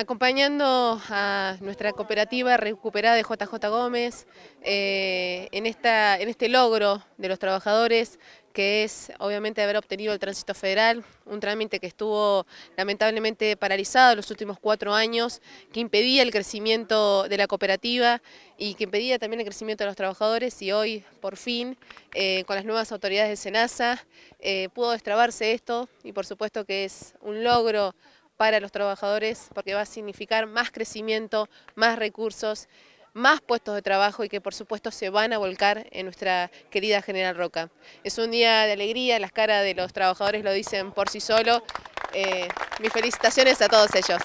acompañando a nuestra cooperativa recuperada de JJ Gómez eh, en, esta, en este logro de los trabajadores que es obviamente haber obtenido el tránsito federal, un trámite que estuvo lamentablemente paralizado los últimos cuatro años, que impedía el crecimiento de la cooperativa y que impedía también el crecimiento de los trabajadores y hoy por fin eh, con las nuevas autoridades de SENASA eh, pudo destrabarse esto y por supuesto que es un logro para los trabajadores porque va a significar más crecimiento, más recursos, más puestos de trabajo y que por supuesto se van a volcar en nuestra querida General Roca. Es un día de alegría, las caras de los trabajadores lo dicen por sí solo. Eh, mis felicitaciones a todos ellos.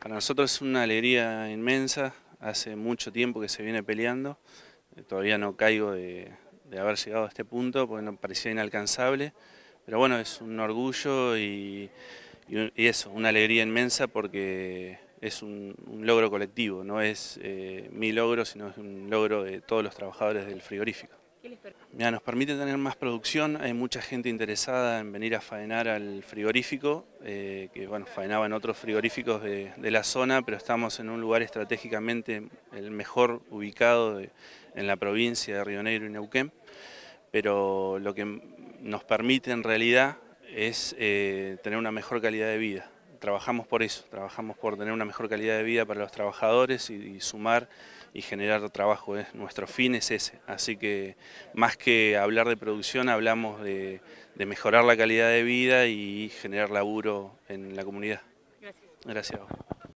Para nosotros es una alegría inmensa, hace mucho tiempo que se viene peleando, eh, todavía no caigo de, haber llegado a este punto porque no parecía inalcanzable, pero bueno, es un orgullo y y, eso, una alegría inmensa porque es un, logro colectivo, no es eh, mi logro, sino es un logro de todos los trabajadores del frigorífico. Mira, nos permite tener más producción, hay mucha gente interesada en venir a faenar al frigorífico, eh, que bueno, faenaban otros frigoríficos de, la zona, pero estamos en un lugar estratégicamente el mejor ubicado en la provincia de Río Negro y Neuquén, pero lo que nos permite en realidad es eh, tener una mejor calidad de vida. Trabajamos por eso, trabajamos por tener una mejor calidad de vida para los trabajadores y, sumar y generar trabajo. es Nuestro fin es ese. Así que más que hablar de producción, hablamos de, mejorar la calidad de vida y generar laburo en la comunidad. Gracias.